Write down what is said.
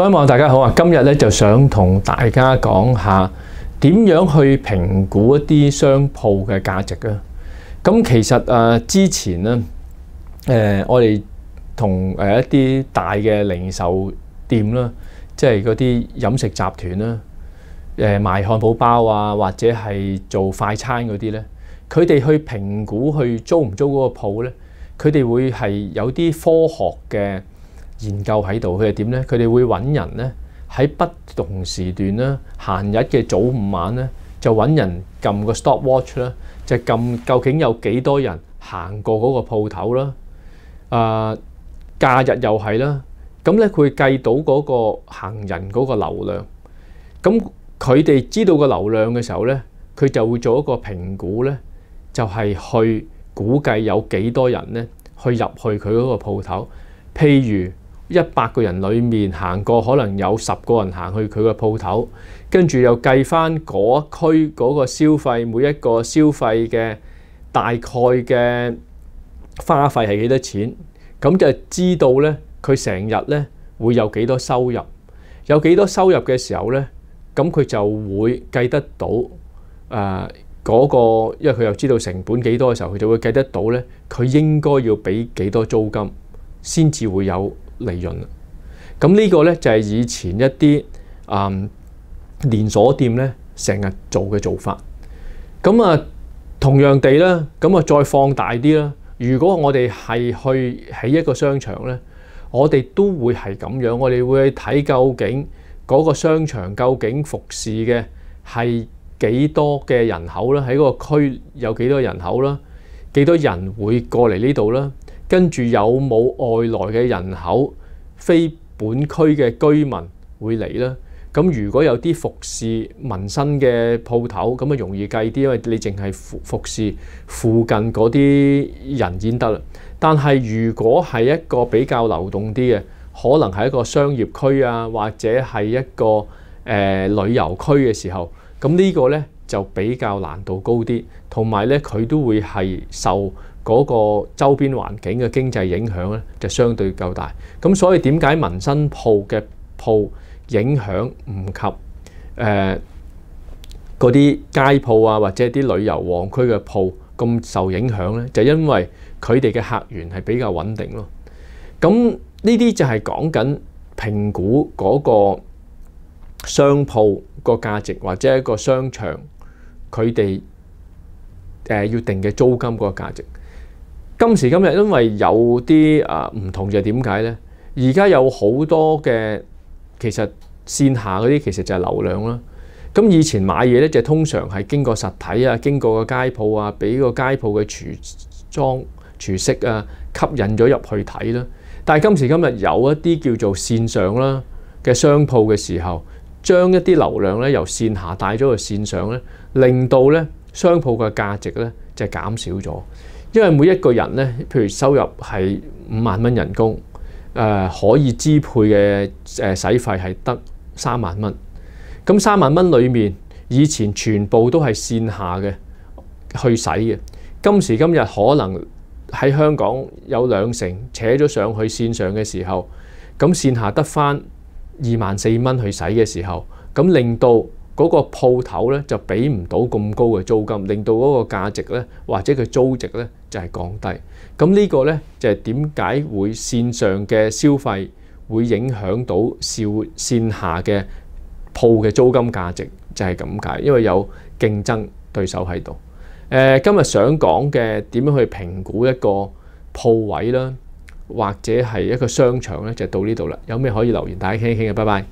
各位網友大家好啊！今日咧就想同大家講下點樣去評估一啲商鋪嘅價值啊！咁其實啊，之前咧，誒我哋同诶一啲大嘅零售店啦，即係嗰啲飲食集團啦，誒賣漢堡包啊，或者係做快餐嗰啲咧，佢哋去評估去租唔租嗰個鋪咧，佢哋會係有啲科學嘅。研究喺度，佢系點咧？佢哋會揾人咧，喺不同時段啦，閒日嘅早午晚咧，就揾人撳個 stop watch 啦，就撳究竟有幾多人行過嗰個鋪頭啦。啊，假日又係啦，咁咧佢計到嗰個行人嗰個流量。咁佢哋知道個流量嘅時候咧，佢就會做一個評估咧，就係去估計有幾多人咧去入去佢嗰個鋪頭，譬如。一百個人裏面行過，可能有十個人行去佢個鋪頭，跟住又計翻嗰區嗰個消費，每一個消費嘅大概嘅花費係幾多錢？咁就知道咧，佢成日咧會有幾多收入，有幾多收入嘅時候咧，咁佢就會計得到誒嗰個，因為佢又知道成本幾多嘅時候，佢就會計得到咧，佢應該要俾幾多租金先至會有。利潤啦，咁呢個咧就係以前一啲啊連鎖店咧成日做嘅做法。咁啊，同樣地咧，咁啊再放大啲啦。如果我哋係去喺一個商場咧，我哋都會係咁樣。我哋會去睇究竟嗰個商場究竟服侍嘅係幾多嘅人口啦，喺嗰個區有幾多人口啦？幾多人會過嚟呢度啦？跟住有冇外來嘅人口，非本區嘅居民會嚟咧？咁如果有啲服侍民生嘅鋪頭，咁啊容易計啲，因為你淨係服服侍附近嗰啲人先得啦。但係如果係一個比較流動啲嘅，可能係一個商業區啊，或者係一個誒旅遊區嘅時候，咁呢個呢就比較難度高啲，同埋呢，佢都會係受。嗰個周邊環境嘅經濟影響咧，就相對夠大。咁所以點解民生鋪嘅鋪影響唔及誒嗰啲街鋪啊，或者啲旅遊旺區嘅鋪咁受影響咧？就因為佢哋嘅客源係比較穩定咯。咁呢啲就係講緊評估嗰個商鋪個價值，或者一個商場佢哋誒要定嘅租金嗰個價值。今時今日，因為有啲啊唔同，就係點解咧？而家有好多嘅，其實線下嗰啲其實就係流量啦。咁以前買嘢咧，就通常係經過實體啊，經過個街鋪啊，俾個街鋪嘅廚裝、廚飾啊吸引咗入去睇啦。但係今時今日有一啲叫做線上啦嘅商鋪嘅時候，將一啲流量咧由線下帶咗去線上咧，令到咧商鋪嘅價值咧就減少咗。因為每一個人咧，譬如收入係五萬蚊人工，誒可以支配嘅誒使費係得三萬蚊。咁三萬蚊裏面，以前全部都係線下嘅去使嘅，今時今日可能喺香港有兩成扯咗上去線上嘅時候，咁線下得翻二萬四蚊去使嘅時候，咁令到。嗰個鋪頭咧就俾唔到咁高嘅租金，令到嗰個價值咧或者佢租值咧就係降低。咁呢個咧就係點解會線上嘅消費會影響到線線下嘅鋪嘅租金價值就係咁解，因為有競爭對手喺度。誒，今日想講嘅點樣去評估一個鋪位啦，或者係一個商場咧，就到呢度啦。有咩可以留言大家傾一傾嘅，拜拜。